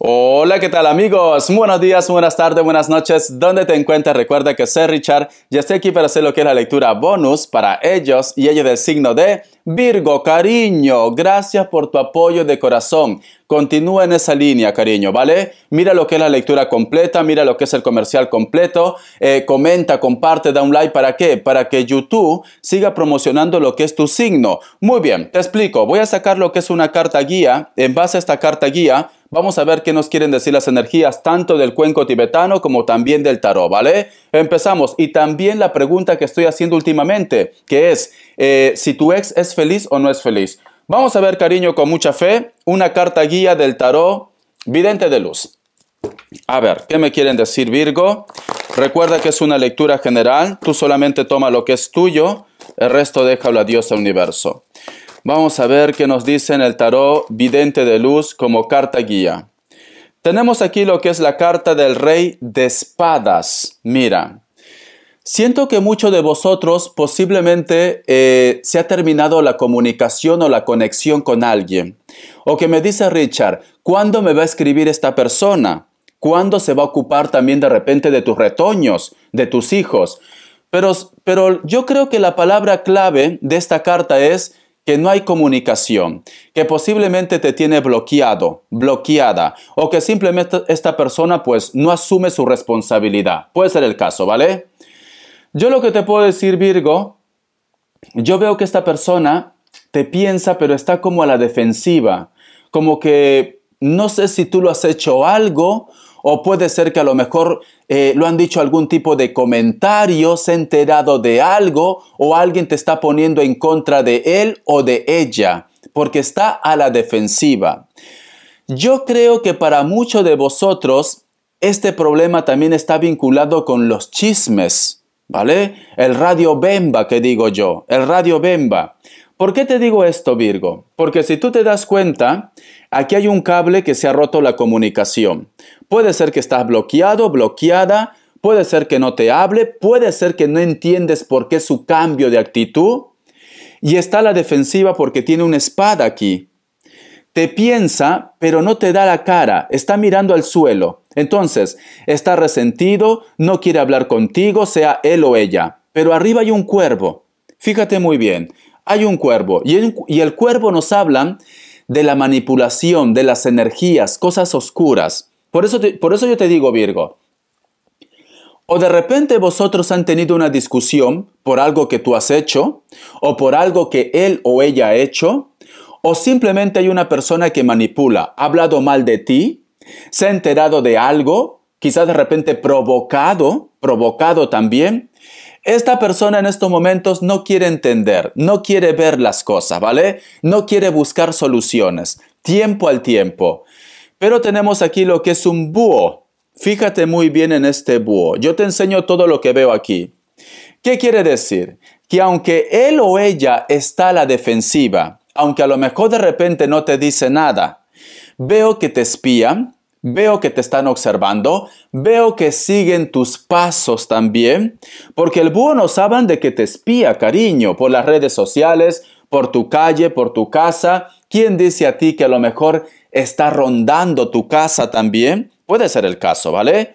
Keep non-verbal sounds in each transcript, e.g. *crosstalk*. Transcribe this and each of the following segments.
Hola, ¿qué tal amigos? Buenos días, buenas tardes, buenas noches. ¿Dónde te encuentras? Recuerda que soy Richard y estoy aquí para hacer lo que es la lectura bonus para ellos y ellos del signo de Virgo. Cariño, gracias por tu apoyo de corazón. Continúa en esa línea, cariño, ¿vale? Mira lo que es la lectura completa, mira lo que es el comercial completo, eh, comenta, comparte, da un like, ¿para qué? Para que YouTube siga promocionando lo que es tu signo. Muy bien, te explico, voy a sacar lo que es una carta guía, en base a esta carta guía Vamos a ver qué nos quieren decir las energías tanto del cuenco tibetano como también del tarot, ¿vale? Empezamos. Y también la pregunta que estoy haciendo últimamente, que es eh, si tu ex es feliz o no es feliz. Vamos a ver, cariño, con mucha fe, una carta guía del tarot Vidente de Luz. A ver, ¿qué me quieren decir Virgo? Recuerda que es una lectura general, tú solamente toma lo que es tuyo, el resto déjalo a Dios al universo. Vamos a ver qué nos dice en el tarot vidente de luz como carta guía. Tenemos aquí lo que es la carta del rey de espadas. Mira, Siento que muchos de vosotros posiblemente eh, se ha terminado la comunicación o la conexión con alguien. O que me dice Richard, ¿cuándo me va a escribir esta persona? ¿Cuándo se va a ocupar también de repente de tus retoños, de tus hijos? Pero, pero yo creo que la palabra clave de esta carta es que no hay comunicación, que posiblemente te tiene bloqueado, bloqueada, o que simplemente esta persona pues no asume su responsabilidad. Puede ser el caso, ¿vale? Yo lo que te puedo decir, Virgo, yo veo que esta persona te piensa, pero está como a la defensiva, como que no sé si tú lo has hecho algo o puede ser que a lo mejor eh, lo han dicho algún tipo de comentario, se ha enterado de algo o alguien te está poniendo en contra de él o de ella, porque está a la defensiva. Yo creo que para muchos de vosotros este problema también está vinculado con los chismes, ¿vale? El radio Bemba que digo yo, el radio Bemba. ¿Por qué te digo esto, Virgo? Porque si tú te das cuenta, Aquí hay un cable que se ha roto la comunicación. Puede ser que estás bloqueado, bloqueada, puede ser que no te hable, puede ser que no entiendes por qué su cambio de actitud. Y está la defensiva porque tiene una espada aquí. Te piensa, pero no te da la cara, está mirando al suelo. Entonces, está resentido, no quiere hablar contigo, sea él o ella. Pero arriba hay un cuervo. Fíjate muy bien, hay un cuervo y el, cuervo nos habla de la manipulación, de las energías, cosas oscuras. Por eso, por eso yo te digo, Virgo, o de repente vosotros han tenido una discusión por algo que tú has hecho, o por algo que él o ella ha hecho, o simplemente hay una persona que manipula, ha hablado mal de ti, se ha enterado de algo, quizás de repente provocado, provocado también, esta persona en estos momentos no quiere entender, no quiere ver las cosas, ¿vale? No quiere buscar soluciones, tiempo al tiempo. Pero tenemos aquí lo que es un búho. Fíjate muy bien en este búho. Yo te enseño todo lo que veo aquí. ¿Qué quiere decir? Que aunque él o ella está a la defensiva, aunque a lo mejor de repente no te dice nada, veo que te espía. Veo que te están observando, veo que siguen tus pasos también, porque el búho nos saben de que te espía, cariño, por las redes sociales, por tu calle, por tu casa. ¿Quién dice a ti que a lo mejor está rondando tu casa también? Puede ser el caso, ¿vale?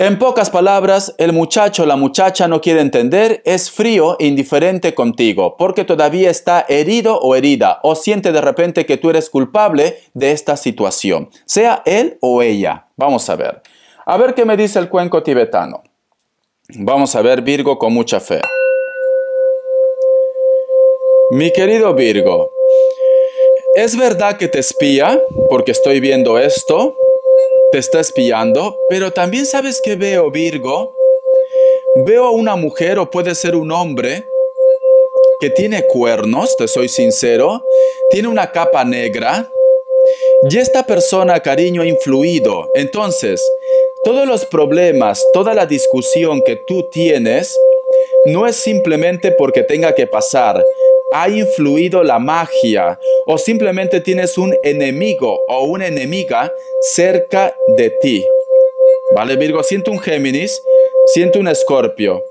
En pocas palabras, el muchacho o la muchacha no quiere entender, es frío e indiferente contigo, porque todavía está herido o herida, o siente de repente que tú eres culpable de esta situación, sea él o ella. Vamos a ver. A ver qué me dice el cuenco tibetano. Vamos a ver Virgo con mucha fe. Mi querido Virgo, ¿es verdad que te espía? Porque estoy viendo esto. ¿Te está espiando? Pero también sabes que veo, Virgo. Veo a una mujer o puede ser un hombre que tiene cuernos, te soy sincero, tiene una capa negra y esta persona, cariño, ha influido. Entonces, todos los problemas, toda la discusión que tú tienes, no es simplemente porque tenga que pasar, ha influido la magia o simplemente tienes un enemigo o una enemiga cerca de ti. ¿Vale, Virgo? Siento un Géminis, siento un Escorpio.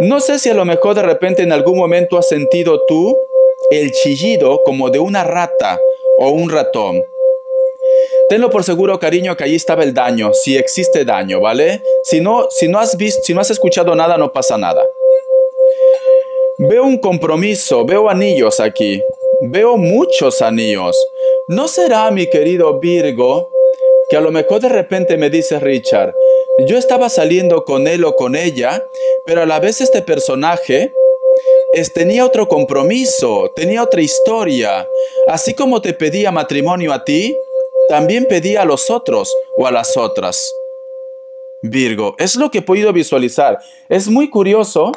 No sé si a lo mejor de repente en algún momento has sentido tú el chillido como de una rata o un ratón. Tenlo por seguro, cariño, que allí estaba el daño, si existe daño, ¿vale? Si no, si no has visto, si no has escuchado nada, no pasa nada. Veo un compromiso, veo anillos aquí, veo muchos anillos. ¿No será, mi querido Virgo, que a lo mejor de repente me dice Richard, yo estaba saliendo con él o con ella, pero a la vez este personaje tenía otro compromiso, tenía otra historia. Así como te pedía matrimonio a ti, también pedía a los otros o a las otras. Virgo, es lo que he podido visualizar. Es muy curioso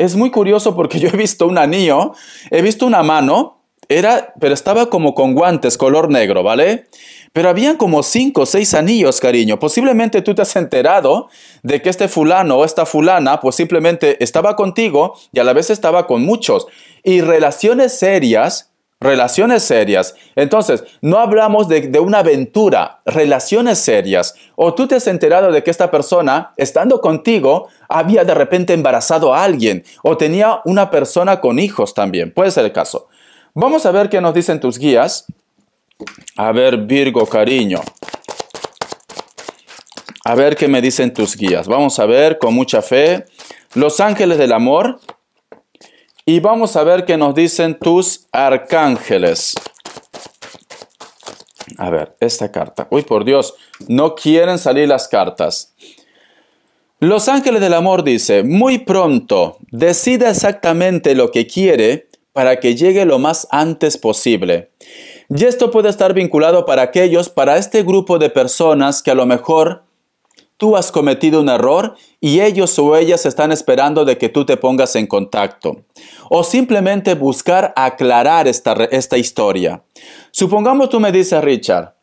es muy curioso porque yo he visto un anillo, he visto una mano, era, pero estaba como con guantes color negro, ¿vale? Pero habían como cinco o seis anillos, cariño. Posiblemente tú te has enterado de que este fulano o esta fulana pues simplemente estaba contigo y a la vez estaba con muchos. Y relaciones serias Relaciones serias. Entonces, no hablamos de, una aventura, relaciones serias. O tú te has enterado de que esta persona, estando contigo, había de repente embarazado a alguien o tenía una persona con hijos también. Puede ser el caso. Vamos a ver qué nos dicen tus guías. A ver, Virgo, cariño. A ver qué me dicen tus guías. Vamos a ver con mucha fe. Los ángeles del amor y vamos a ver qué nos dicen tus arcángeles. A ver, esta carta. Uy, por Dios, no quieren salir las cartas. Los ángeles del amor dice, muy pronto, decida exactamente lo que quiere para que llegue lo más antes posible. Y esto puede estar vinculado para aquellos, para este grupo de personas que a lo mejor tú has cometido un error y ellos o ellas están esperando de que tú te pongas en contacto. O simplemente buscar aclarar esta, historia. Supongamos tú me dices, Richard,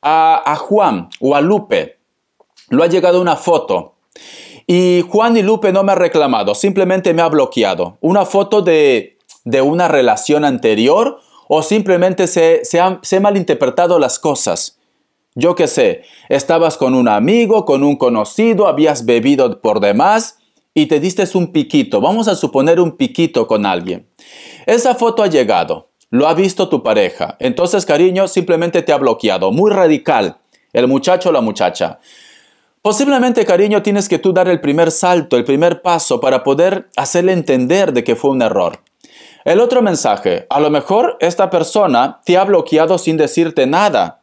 a, Juan o a Lupe lo ha llegado una foto y Juan y Lupe no me ha reclamado, simplemente me ha bloqueado. Una foto de, de una relación anterior o simplemente se, se han malinterpretado las cosas. Yo qué sé, estabas con un amigo, con un conocido, habías bebido por demás y te diste un piquito. Vamos a suponer un piquito con alguien. Esa foto ha llegado, lo ha visto tu pareja. Entonces, cariño, simplemente te ha bloqueado. Muy radical, el muchacho o la muchacha. Posiblemente, cariño, tienes que tú dar el primer salto, el primer paso para poder hacerle entender de que fue un error. El otro mensaje, a lo mejor esta persona te ha bloqueado sin decirte nada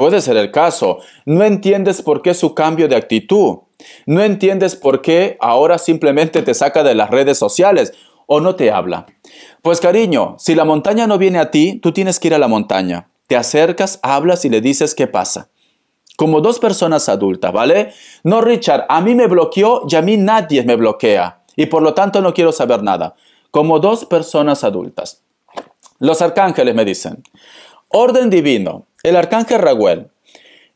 Puede ser el caso. No entiendes por qué su cambio de actitud. No entiendes por qué ahora simplemente te saca de las redes sociales o no te habla. Pues cariño, si la montaña no viene a ti, tú tienes que ir a la montaña. Te acercas, hablas y le dices qué pasa. Como dos personas adultas, ¿vale? No, Richard, a mí me bloqueó y a mí nadie me bloquea. Y por lo tanto no quiero saber nada. Como dos personas adultas. Los arcángeles me dicen, orden divino, el arcángel Raguel.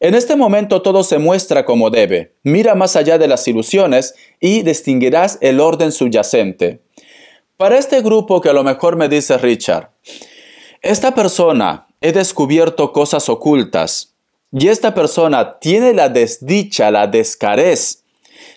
En este momento todo se muestra como debe. Mira más allá de las ilusiones y distinguirás el orden subyacente. Para este grupo que a lo mejor me dice Richard, esta persona he descubierto cosas ocultas y esta persona tiene la desdicha, la descarez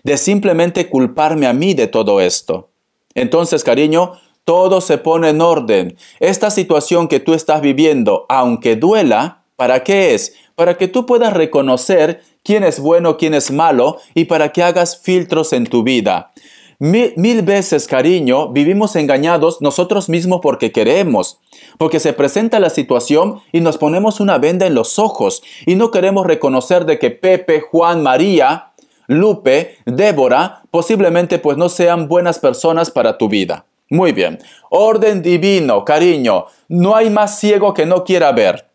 de simplemente culparme a mí de todo esto. Entonces, cariño, todo se pone en orden. Esta situación que tú estás viviendo, aunque duela, ¿Para qué es? Para que tú puedas reconocer quién es bueno, quién es malo y para que hagas filtros en tu vida. Mil, veces, cariño, vivimos engañados nosotros mismos porque queremos, porque se presenta la situación y nos ponemos una venda en los ojos y no queremos reconocer de que Pepe, Juan, María, Lupe, Débora, posiblemente pues no sean buenas personas para tu vida. Muy bien, orden divino, cariño, no hay más ciego que no quiera ver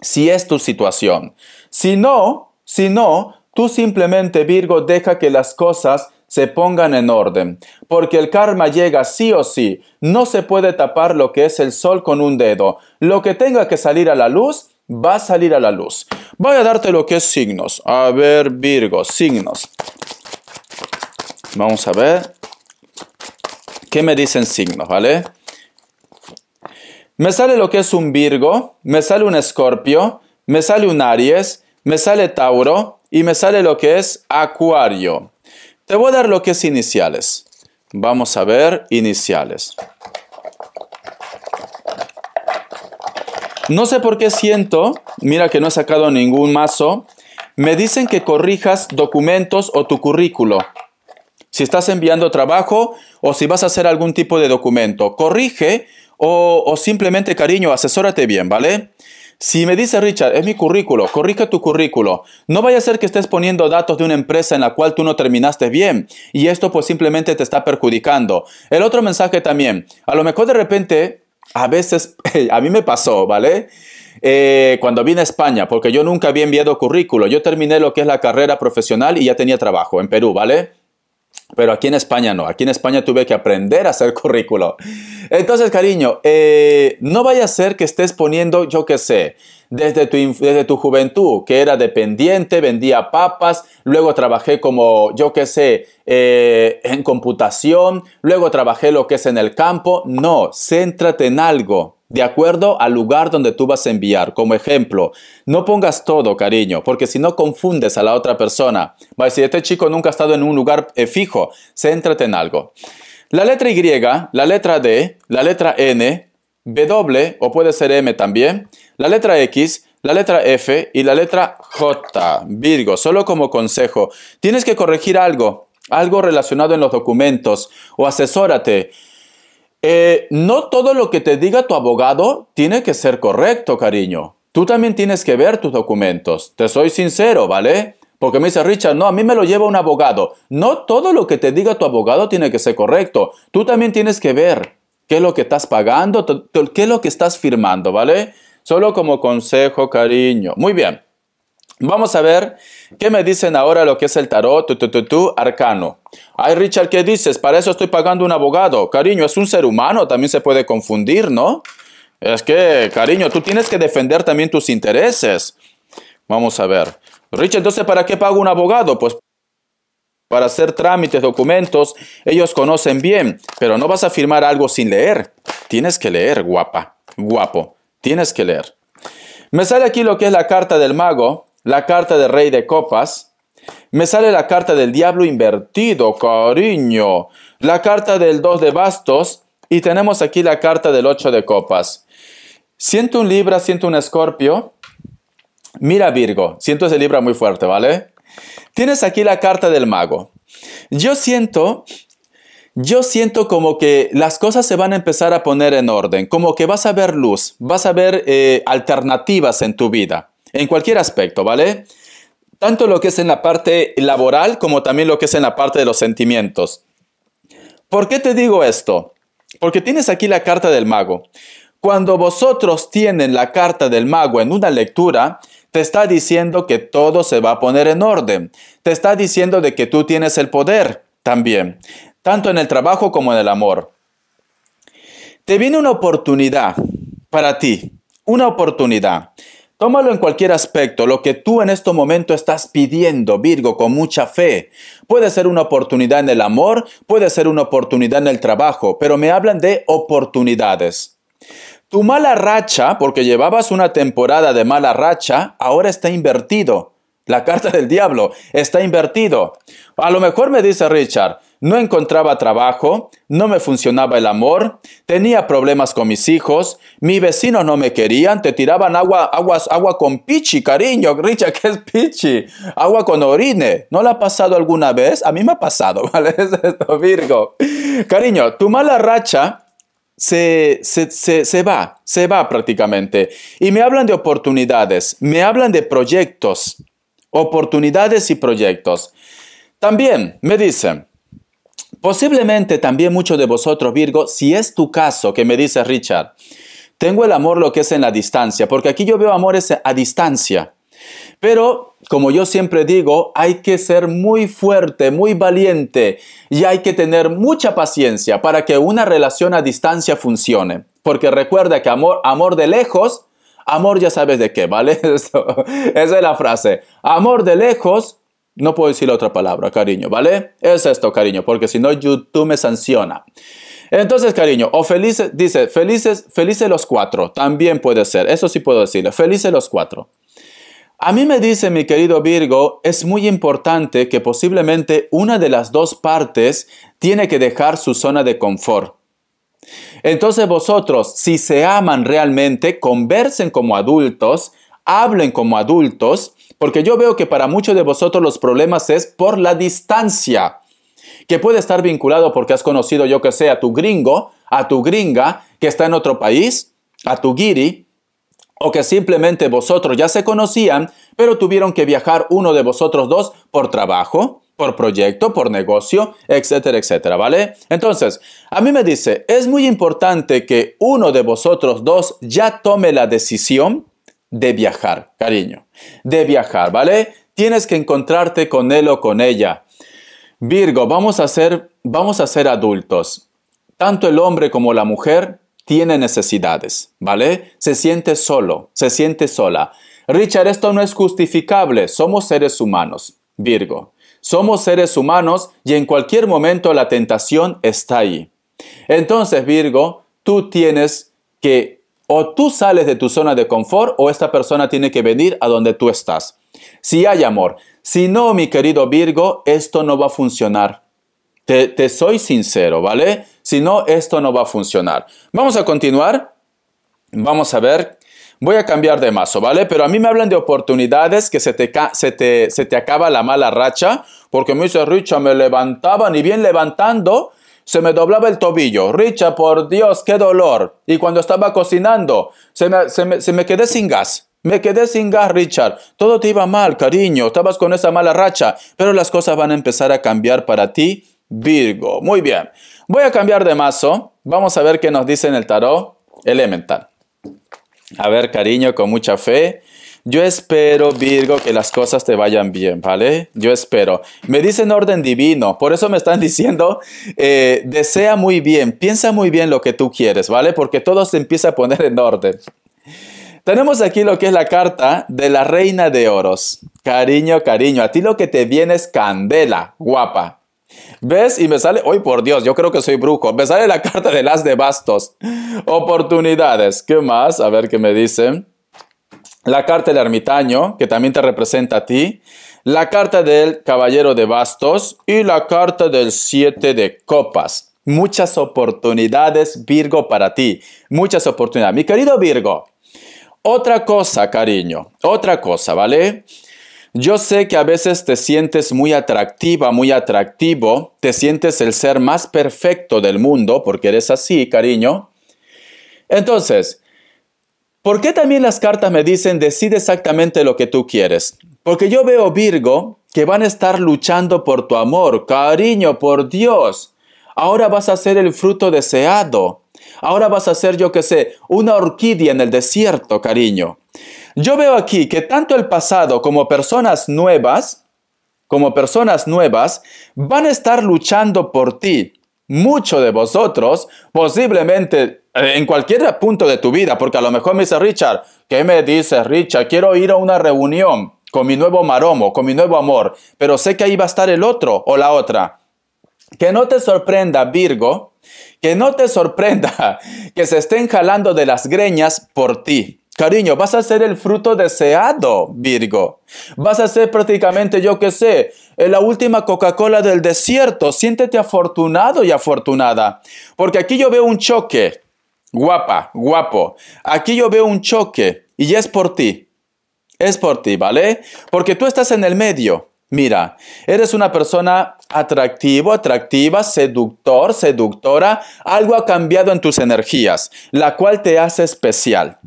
si es tu situación. Si no, si no, tú simplemente Virgo deja que las cosas se pongan en orden, porque el karma llega sí o sí, no se puede tapar lo que es el sol con un dedo, lo que tenga que salir a la luz, va a salir a la luz. Voy a darte lo que es signos, a ver Virgo, signos. Vamos a ver, ¿qué me dicen signos, vale? Me sale lo que es un Virgo, me sale un Escorpio, me sale un Aries, me sale Tauro y me sale lo que es Acuario. Te voy a dar lo que es iniciales. Vamos a ver iniciales. No sé por qué siento, mira que no he sacado ningún mazo, me dicen que corrijas documentos o tu currículo. Si estás enviando trabajo o si vas a hacer algún tipo de documento, corrige o, simplemente cariño, asesórate bien, ¿vale? Si me dice Richard, es mi currículo, corrige tu currículo. No vaya a ser que estés poniendo datos de una empresa en la cual tú no terminaste bien y esto pues simplemente te está perjudicando. El otro mensaje también, a lo mejor de repente, a veces, *laughs* a mí me pasó, ¿vale? Eh, cuando vine a España, porque yo nunca había enviado currículo, yo terminé lo que es la carrera profesional y ya tenía trabajo en Perú, ¿vale? Pero aquí en España no, aquí en España tuve que aprender a hacer *laughs* currículo. Entonces, cariño, eh, no vaya a ser que estés poniendo, yo qué sé, desde tu, tu juventud, que era dependiente, vendía papas, luego trabajé como, yo qué sé, eh, en computación, luego trabajé lo que es en el campo. No, céntrate en algo, de acuerdo al lugar donde tú vas a enviar. Como ejemplo, no pongas todo, cariño, porque si no confundes a la otra persona. Va a decir, este chico nunca ha estado en un lugar eh, fijo, céntrate en algo. La letra Y, la letra D, la letra N, W o puede ser M también, la letra X, la letra F y la letra J. Virgo, solo como consejo, tienes que corregir algo, algo relacionado en los documentos o asesórate. Eh, no todo lo que te diga tu abogado tiene que ser correcto, cariño. Tú también tienes que ver tus documentos. Te soy sincero, ¿vale? Porque me dice Richard, no, a mí me lo lleva un abogado. No todo lo que te diga tu abogado tiene que ser correcto. Tú también tienes que ver qué es lo que estás pagando, qué es lo que estás firmando, ¿vale? Solo como consejo, cariño. Muy bien. Vamos a ver qué me dicen ahora lo que es el tarot, tu, arcano. Ay, Richard, ¿qué dices? Para eso estoy pagando un abogado. Cariño, es un ser humano, también se puede confundir, ¿no? Es que, cariño, tú tienes que defender también tus intereses. Vamos a ver. Richard, entonces, ¿para qué pago un abogado? Pues para hacer trámites, documentos, ellos conocen bien, pero no vas a firmar algo sin leer. Tienes que leer, guapa, guapo. Tienes que leer. Me sale aquí lo que es la carta del mago, la carta del rey de copas. Me sale la carta del diablo invertido, cariño. La carta del 2 de bastos. Y tenemos aquí la carta del 8 de copas. Siento un libra, siento un escorpio. Mira Virgo, siento ese libra muy fuerte, ¿vale? Tienes aquí la carta del mago. Yo siento yo siento como que las cosas se van a empezar a poner en orden, como que vas a ver luz, vas a ver eh, alternativas en tu vida, en cualquier aspecto, ¿vale? Tanto lo que es en la parte laboral como también lo que es en la parte de los sentimientos. ¿Por qué te digo esto? Porque tienes aquí la carta del mago. Cuando vosotros tienen la carta del mago en una lectura, te está diciendo que todo se va a poner en orden. Te está diciendo de que tú tienes el poder también tanto en el trabajo como en el amor. Te viene una oportunidad para ti, una oportunidad. Tómalo en cualquier aspecto, lo que tú en este momento estás pidiendo, Virgo, con mucha fe. Puede ser una oportunidad en el amor, puede ser una oportunidad en el trabajo, pero me hablan de oportunidades. Tu mala racha, porque llevabas una temporada de mala racha, ahora está invertido. La carta del diablo está invertido. A lo mejor me dice Richard, no encontraba trabajo, no me funcionaba el amor, tenía problemas con mis hijos, mis vecinos no me querían, te tiraban agua, agua con pichi, cariño, Richa, ¿qué es pichi? Agua con orine. ¿No la ha pasado alguna vez? A mí me ha pasado, *laughs* ¿vale? Es esto, Virgo. Cariño, tu mala racha se, se, va, se va prácticamente. Y me hablan de oportunidades, me hablan de proyectos, oportunidades y proyectos. También me dicen, Posiblemente también muchos de vosotros, Virgo, si es tu caso que me dice Richard, tengo el amor lo que es en la distancia, porque aquí yo veo amores a distancia. Pero, como yo siempre digo, hay que ser muy fuerte, muy valiente y hay que tener mucha paciencia para que una relación a distancia funcione. Porque recuerda que amor, amor de lejos, amor ya sabes de qué, ¿vale? *laughs* esa es la frase. Amor de lejos, no puedo decir la otra palabra, cariño, ¿vale? Es esto, cariño, porque si no YouTube me sanciona. Entonces, cariño, o felices, dice, felices, felices los cuatro, también puede ser, eso sí puedo decirle, felices los cuatro. A mí me dice mi querido Virgo, es muy importante que posiblemente una de las dos partes tiene que dejar su zona de confort. Entonces vosotros, si se aman realmente, conversen como adultos, hablen como adultos porque yo veo que para muchos de vosotros los problemas es por la distancia, que puede estar vinculado porque has conocido, yo que sé, a tu gringo, a tu gringa, que está en otro país, a tu guiri, o que simplemente vosotros ya se conocían, pero tuvieron que viajar uno de vosotros dos por trabajo, por proyecto, por negocio, etcétera, etcétera, ¿vale? Entonces, a mí me dice, es muy importante que uno de vosotros dos ya tome la decisión de viajar, cariño de viajar, ¿vale? Tienes que encontrarte con él o con ella. Virgo, vamos a ser, vamos a ser adultos. Tanto el hombre como la mujer tiene necesidades, ¿vale? Se siente solo, se siente sola. Richard, esto no es justificable, somos seres humanos. Virgo, somos seres humanos y en cualquier momento la tentación está ahí. Entonces, Virgo, tú tienes que o tú sales de tu zona de confort o esta persona tiene que venir a donde tú estás. Si hay amor, si no, mi querido Virgo, esto no va a funcionar. Te, soy sincero, ¿vale? Si no, esto no va a funcionar. Vamos a continuar. Vamos a ver Voy a cambiar de mazo, ¿vale? Pero a mí me hablan de oportunidades que se te, se te, acaba la mala racha, porque me dice Richard, me levantaban y bien levantando, se me doblaba el tobillo. Richard, por Dios, qué dolor. Y cuando estaba cocinando, se me, se me quedé sin gas. Me quedé sin gas, Richard. Todo te iba mal, cariño. Estabas con esa mala racha. Pero las cosas van a empezar a cambiar para ti, Virgo. Muy bien. Voy a cambiar de mazo. Vamos a ver qué nos dice en el tarot elemental. A ver, cariño, con mucha fe. Yo espero, Virgo, que las cosas te vayan bien, ¿vale? Yo espero. Me dicen orden divino, por eso me están *laughs* diciendo, eh, desea muy bien, piensa muy bien lo que tú quieres, ¿vale? Porque todo se empieza a poner en orden. Tenemos aquí lo que es la carta de la reina de oros. Cariño, cariño, a ti lo que te viene es candela, guapa, ¿Ves? Y me sale, hoy por Dios, yo creo que soy brujo. Me sale la *laughs* carta de las de bastos. Oportunidades. ¿Qué más? A ver qué me dicen la carta del ermitaño, que también te representa a ti, la carta del caballero de bastos y la carta del siete de copas. Muchas oportunidades, Virgo, para ti. Muchas oportunidades. Mi querido Virgo, otra cosa, cariño, otra cosa, ¿vale? Yo sé que a veces te sientes muy atractiva, muy atractivo, te sientes el ser más perfecto del mundo, porque eres así, cariño. Entonces, ¿Por qué también las cartas me dicen decide exactamente lo que tú quieres? Porque yo veo Virgo que van a estar luchando por tu amor, cariño, por Dios. Ahora vas a ser el fruto deseado. Ahora vas a ser, yo qué sé, una orquídea en el desierto, cariño. Yo veo aquí que tanto el pasado como personas nuevas, como personas nuevas, van a estar luchando por ti mucho de vosotros, posiblemente eh, en cualquier punto de tu vida, porque a lo mejor me dice Richard, ¿qué me dices Richard? Quiero ir a una reunión con mi nuevo maromo, con mi nuevo amor, pero sé que ahí va a estar el otro o la otra. Que no te sorprenda, Virgo, que no te sorprenda *laughs* que se estén jalando de las greñas por ti. Cariño, vas a ser el fruto deseado, Virgo. Vas a ser prácticamente, yo qué sé, eh, la última Coca-Cola del desierto. Siéntete afortunado y afortunada. Porque aquí yo veo un choque. Guapa, guapo. Aquí yo veo un choque. Y es por ti. Es por ti, ¿vale? Porque tú estás en el medio. Mira, eres una persona atractivo, atractiva, seductor, seductora. Algo ha cambiado en tus energías, la cual te hace especial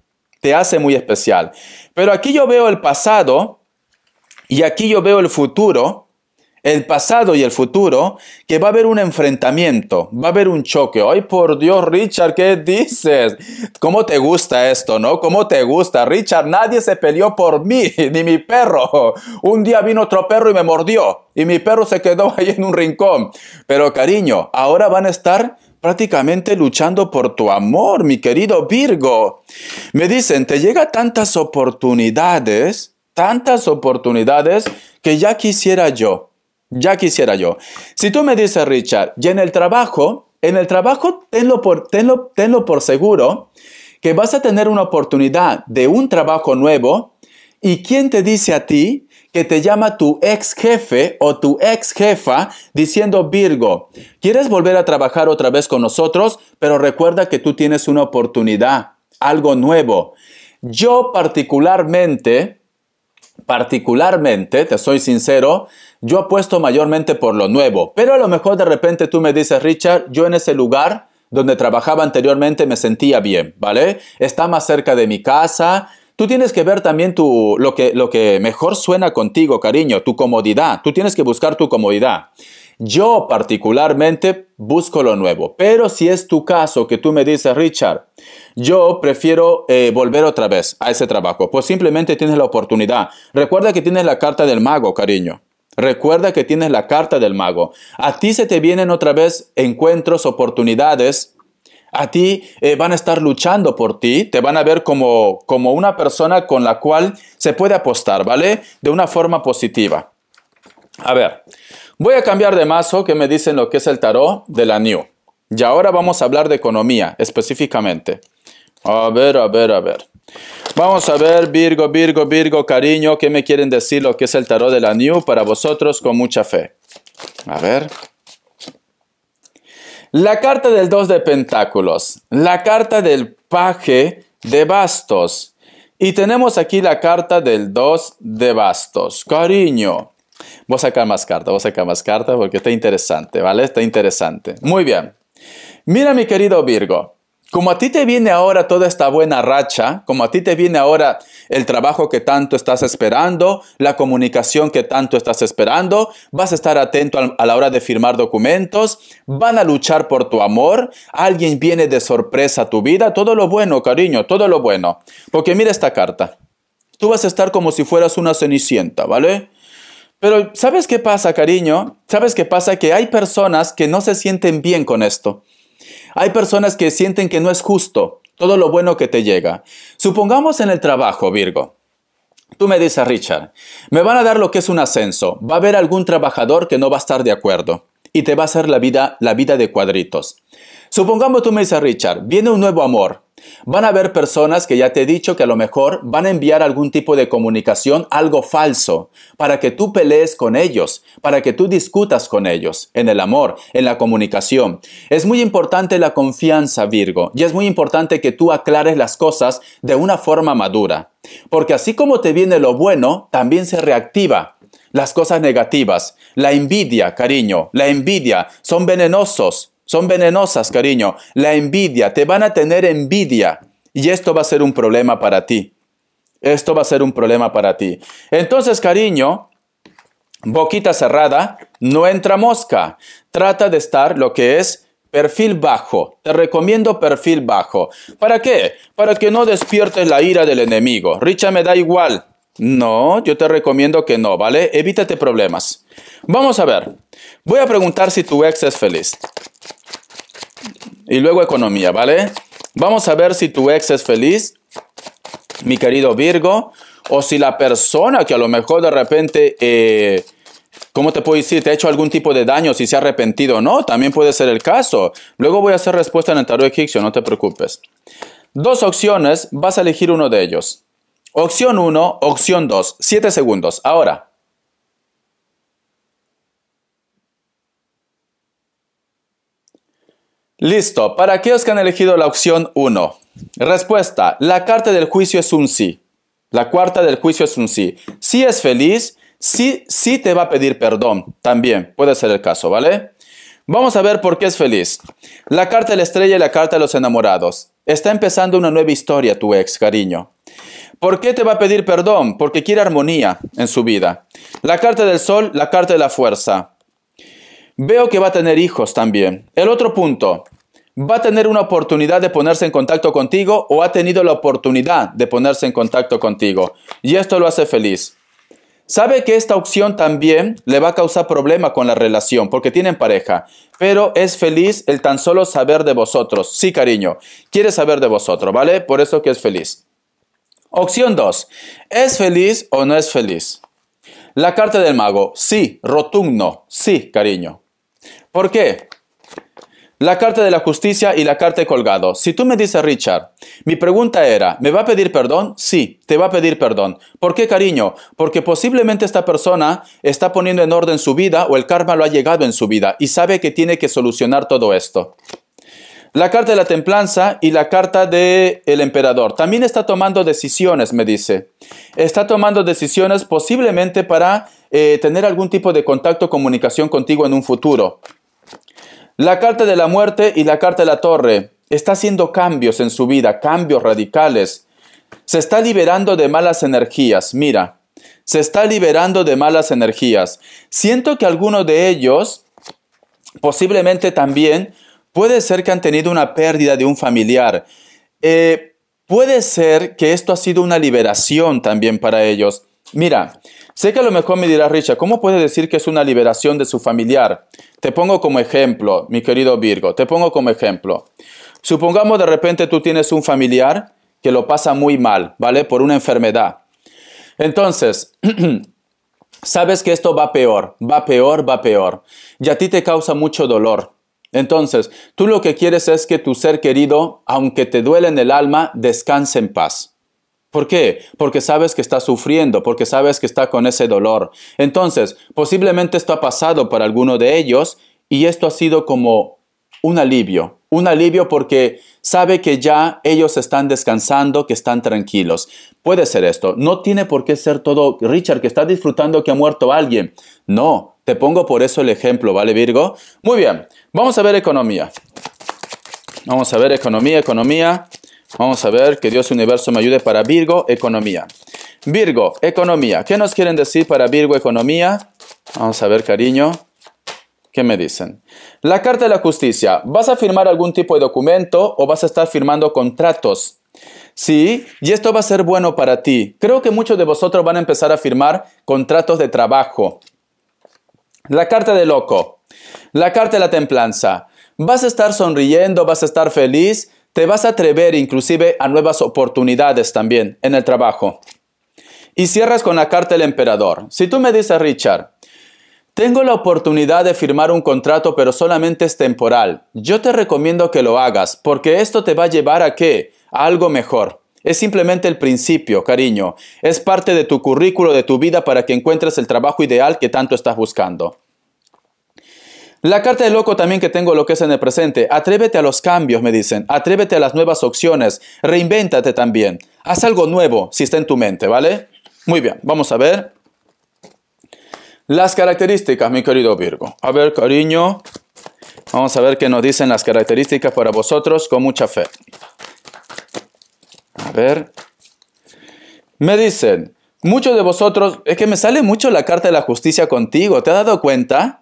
te hace muy especial. Pero aquí yo veo el pasado y aquí yo veo el futuro, el pasado y el futuro, que va a haber un enfrentamiento, va a haber un choque. Ay, por Dios, Richard, ¿qué dices? ¿Cómo te gusta esto, no? ¿Cómo te gusta? Richard, nadie se peleó por mí, *laughs* ni mi perro. Un día vino otro perro y me mordió, y mi perro se quedó *laughs* ahí en un rincón. Pero cariño, ahora van a estar prácticamente luchando por tu amor, mi querido Virgo. Me dicen, te llega tantas oportunidades, tantas oportunidades que ya quisiera yo, ya quisiera yo. Si tú me dices, Richard, y en el trabajo, en el trabajo tenlo por, tenlo por seguro que vas a tener una oportunidad de un trabajo nuevo, ¿y quién te dice a ti que te llama tu ex jefe o tu ex jefa diciendo Virgo, ¿quieres volver a trabajar otra vez con nosotros? Pero recuerda que tú tienes una oportunidad, algo nuevo. Yo particularmente, particularmente, te soy sincero, yo apuesto mayormente por lo nuevo, pero a lo mejor de repente tú me dices, Richard, yo en ese lugar donde trabajaba anteriormente me sentía bien, ¿vale? Está más cerca de mi casa, Tú tienes que ver también tu, lo, que, lo que mejor suena contigo, cariño, tu comodidad. Tú tienes que buscar tu comodidad. Yo particularmente busco lo nuevo, pero si es tu caso que tú me dices, Richard, yo prefiero eh, volver otra vez a ese trabajo, pues simplemente tienes la oportunidad. Recuerda que tienes la carta del mago, cariño. Recuerda que tienes la carta del mago. A ti se te vienen otra vez encuentros, oportunidades a ti eh, van a estar luchando por ti, te van a ver como, como una persona con la cual se puede apostar, ¿vale? De una forma positiva. A ver, voy a cambiar de mazo que me dicen lo que es el tarot de la New. Y ahora vamos a hablar de economía específicamente. A ver, a ver, a ver. Vamos a ver, Virgo, Virgo, Virgo, cariño, ¿qué me quieren decir lo que es el tarot de la New para vosotros con mucha fe? A ver. La carta del 2 de Pentáculos, la carta del paje de bastos. Y tenemos aquí la carta del 2 de bastos. Cariño. Voy a sacar más cartas, voy a sacar más cartas porque está interesante, ¿vale? Está interesante. Muy bien. Mira mi querido Virgo, como a ti te viene ahora toda esta buena racha, como a ti te viene ahora el trabajo que tanto estás esperando, la comunicación que tanto estás esperando, vas a estar atento a la hora de firmar documentos, van a luchar por tu amor, alguien viene de sorpresa a tu vida, todo lo bueno, cariño, todo lo bueno. Porque mira esta carta, tú vas a estar como si fueras una cenicienta, ¿vale? Pero ¿sabes qué pasa, cariño? ¿Sabes qué pasa? Que hay personas que no se sienten bien con esto. Hay personas que sienten que no es justo todo lo bueno que te llega. Supongamos en el trabajo, Virgo. Tú me dices, Richard, me van a dar lo que es un ascenso. Va a haber algún trabajador que no va a estar de acuerdo y te va a hacer la vida, la vida de cuadritos. Supongamos tú me dices, Richard, viene un nuevo amor, Van a haber personas que ya te he dicho que a lo mejor van a enviar algún tipo de comunicación, algo falso, para que tú pelees con ellos, para que tú discutas con ellos, en el amor, en la comunicación. Es muy importante la confianza, Virgo, y es muy importante que tú aclares las cosas de una forma madura, porque así como te viene lo bueno, también se reactiva las cosas negativas, la envidia, cariño, la envidia, son venenosos, son venenosas, cariño. La envidia, te van a tener envidia. Y esto va a ser un problema para ti. Esto va a ser un problema para ti. Entonces, cariño, boquita cerrada, no entra mosca. Trata de estar lo que es perfil bajo. Te recomiendo perfil bajo. ¿Para qué? Para que no despiertes la ira del enemigo. Richa me da igual. No, yo te recomiendo que no, ¿vale? Evítate problemas. Vamos a ver. Voy a preguntar si tu ex es feliz y luego economía, ¿vale? Vamos a ver si tu ex es feliz, mi querido Virgo, o si la persona que a lo mejor de repente, eh, ¿cómo te puedo decir? Te ha hecho algún tipo de daño, si se ha arrepentido o no, también puede ser el caso. Luego voy a hacer respuesta en el tarot egipcio, no te preocupes. Dos opciones, vas a elegir uno de ellos. Opción 1, opción 2, 7 segundos. Ahora. Listo, para aquellos que han elegido la opción 1. Respuesta, la carta del juicio es un sí. La cuarta del juicio es un sí. Si es feliz, sí, sí te va a pedir perdón. También puede ser el caso, ¿vale? Vamos a ver por qué es feliz. La carta de la estrella y la carta de los enamorados. Está empezando una nueva historia tu ex, cariño. ¿Por qué te va a pedir perdón? Porque quiere armonía en su vida. La carta del sol, la carta de la fuerza. Veo que va a tener hijos también. El otro punto, va a tener una oportunidad de ponerse en contacto contigo o ha tenido la oportunidad de ponerse en contacto contigo. Y esto lo hace feliz. Sabe que esta opción también le va a causar problema con la relación porque tienen pareja, pero es feliz el tan solo saber de vosotros. Sí, cariño, quiere saber de vosotros, ¿vale? Por eso que es feliz. Opción 2. ¿Es feliz o no es feliz? La carta del mago. Sí, rotundo. Sí, cariño. ¿Por qué? La carta de la justicia y la carta de colgado. Si tú me dices, Richard, mi pregunta era, ¿me va a pedir perdón? Sí, te va a pedir perdón. ¿Por qué, cariño? Porque posiblemente esta persona está poniendo en orden su vida o el karma lo ha llegado en su vida y sabe que tiene que solucionar todo esto. La carta de la templanza y la carta del el emperador. También está tomando decisiones, me dice. Está tomando decisiones posiblemente para eh, tener algún tipo de contacto, comunicación contigo en un futuro. La carta de la muerte y la carta de la torre está haciendo cambios en su vida, cambios radicales. Se está liberando de malas energías, mira, se está liberando de malas energías. Siento que algunos de ellos, posiblemente también, puede ser que han tenido una pérdida de un familiar. Eh, puede ser que esto ha sido una liberación también para ellos. Mira, sé que a lo mejor me dirá Richard, ¿cómo puede decir que es una liberación de su familiar? Te pongo como ejemplo, mi querido Virgo, te pongo como ejemplo. Supongamos de repente tú tienes un familiar que lo pasa muy mal, ¿vale? Por una enfermedad. Entonces, *clears throat* sabes que esto va peor, va peor, va peor. Y a ti te causa mucho dolor. Entonces, tú lo que quieres es que tu ser querido, aunque te duele en el alma, descanse en paz. ¿Por qué? Porque sabes que está sufriendo, porque sabes que está con ese dolor. Entonces, posiblemente esto ha pasado para alguno de ellos y esto ha sido como un alivio, un alivio porque sabe que ya ellos están descansando, que están tranquilos. Puede ser esto, no tiene por qué ser todo Richard que está disfrutando que ha muerto alguien. No, te pongo por eso el ejemplo, ¿vale Virgo? Muy bien, vamos a ver economía. Vamos a ver economía, economía. Vamos a ver que Dios Universo me ayude para Virgo, economía. Virgo, economía. ¿Qué nos quieren decir para Virgo, economía? Vamos a ver, cariño. ¿Qué me dicen? La Carta de la Justicia. ¿Vas a firmar algún tipo de documento o vas a estar firmando contratos? Sí, y esto va a ser bueno para ti. Creo que muchos de vosotros van a empezar a firmar contratos de trabajo. La Carta de Loco. La Carta de la Templanza. Vas a estar sonriendo, vas a estar feliz, te vas a atrever inclusive a nuevas oportunidades también en el trabajo. Y cierras con la carta del emperador. Si tú me dices, Richard, tengo la oportunidad de firmar un contrato pero solamente es temporal, yo te recomiendo que lo hagas porque esto te va a llevar a qué? A algo mejor. Es simplemente el principio, cariño. Es parte de tu currículo, de tu vida para que encuentres el trabajo ideal que tanto estás buscando. La carta de loco también que tengo lo que es en el presente. Atrévete a los cambios, me dicen. Atrévete a las nuevas opciones. Reinvéntate también. Haz algo nuevo si está en tu mente, ¿vale? Muy bien, vamos a ver. Las características, mi querido Virgo. A ver, cariño. Vamos a ver qué nos dicen las características para vosotros con mucha fe. A ver. Me dicen, muchos de vosotros, es que me sale mucho la carta de la justicia contigo. ¿Te has dado cuenta?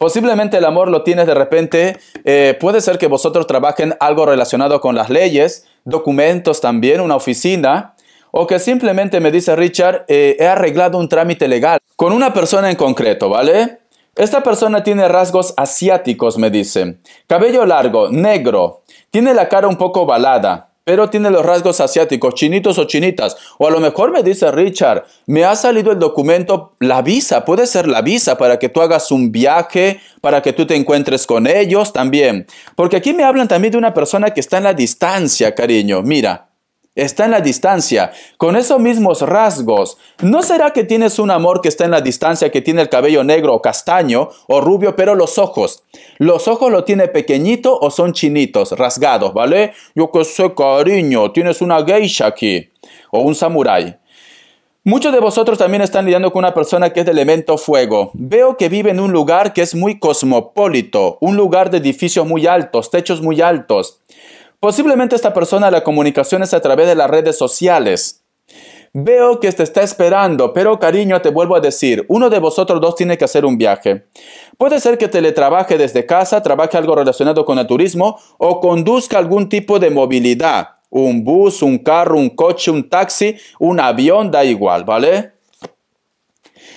Posiblemente el amor lo tienes de repente. Eh, puede ser que vosotros trabajen algo relacionado con las leyes, documentos también, una oficina. O que simplemente me dice Richard, eh, he arreglado un trámite legal con una persona en concreto, ¿vale? Esta persona tiene rasgos asiáticos, me dice. Cabello largo, negro. Tiene la cara un poco ovalada pero tiene los rasgos asiáticos, chinitos o chinitas. O a lo mejor me dice Richard, me ha salido el documento, la visa, puede ser la visa para que tú hagas un viaje, para que tú te encuentres con ellos también. Porque aquí me hablan también de una persona que está en la distancia, cariño. Mira, está en la distancia, con esos mismos rasgos. ¿No será que tienes un amor que está en la distancia, que tiene el cabello negro o castaño o rubio, pero los ojos? Los ojos lo tiene pequeñito o son chinitos, rasgados, ¿vale? Yo que sé, cariño, tienes una geisha aquí o un samurái. Muchos de vosotros también están lidiando con una persona que es de elemento fuego. Veo que vive en un lugar que es muy cosmopolito, un lugar de edificios muy altos, techos muy altos. Posiblemente esta persona la comunicación es a través de las redes sociales. Veo que te está esperando, pero cariño, te vuelvo a decir, uno de vosotros dos tiene que hacer un viaje. Puede ser que teletrabaje desde casa, trabaje algo relacionado con el turismo o conduzca algún tipo de movilidad. Un bus, un carro, un coche, un taxi, un avión, da igual, ¿vale?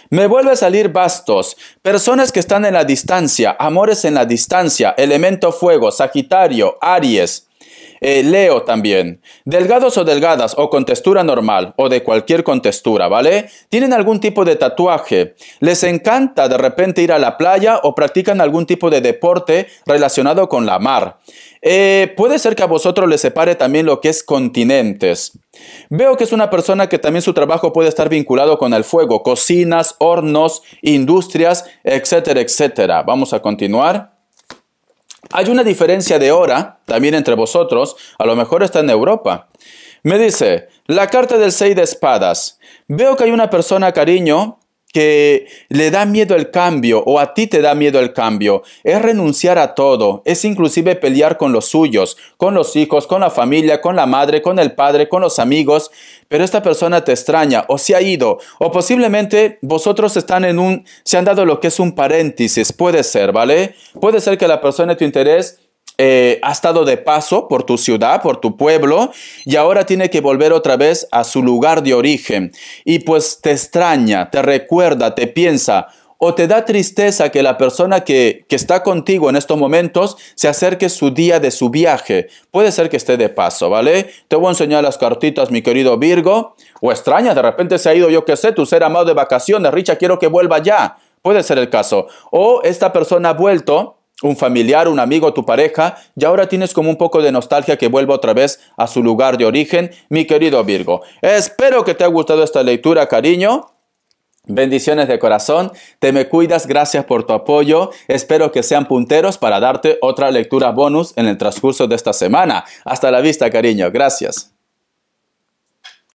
Me vuelve a salir bastos, personas que están en la distancia, amores en la distancia, elemento fuego, Sagitario, Aries. Eh, Leo también. Delgados o delgadas o con textura normal o de cualquier contextura, ¿vale? Tienen algún tipo de tatuaje. Les encanta de repente ir a la playa o practican algún tipo de deporte relacionado con la mar. Eh, puede ser que a vosotros les separe también lo que es continentes. Veo que es una persona que también su trabajo puede estar vinculado con el fuego, cocinas, hornos, industrias, etcétera, etcétera. Vamos a continuar. Hay una diferencia de hora también entre vosotros, a lo mejor está en Europa. Me dice, la carta del seis de espadas. Veo que hay una persona, cariño, que le da miedo el cambio o a ti te da miedo el cambio, es renunciar a todo, es inclusive pelear con los suyos, con los hijos, con la familia, con la madre, con el padre, con los amigos, pero esta persona te extraña o se ha ido o posiblemente vosotros están en un, se han dado lo que es un paréntesis, puede ser, ¿vale? Puede ser que la persona de tu interés eh, ha estado de paso por tu ciudad, por tu pueblo, y ahora tiene que volver otra vez a su lugar de origen. Y pues te extraña, te recuerda, te piensa, o te da tristeza que la persona que, está contigo en estos momentos se acerque su día de su viaje. Puede ser que esté de paso, ¿vale? Te voy a enseñar las cartitas, mi querido Virgo. O extraña, de repente se ha ido, yo qué sé, tu ser amado de vacaciones. Richa, quiero que vuelva ya. Puede ser el caso. O esta persona ha vuelto un familiar, un amigo, tu pareja, y ahora tienes como un poco de nostalgia que vuelva otra vez a su lugar de origen, mi querido Virgo. Espero que te haya gustado esta lectura, cariño. Bendiciones de corazón, te me cuidas, gracias por tu apoyo, espero que sean punteros para darte otra lectura bonus en el transcurso de esta semana. Hasta la vista, cariño, gracias.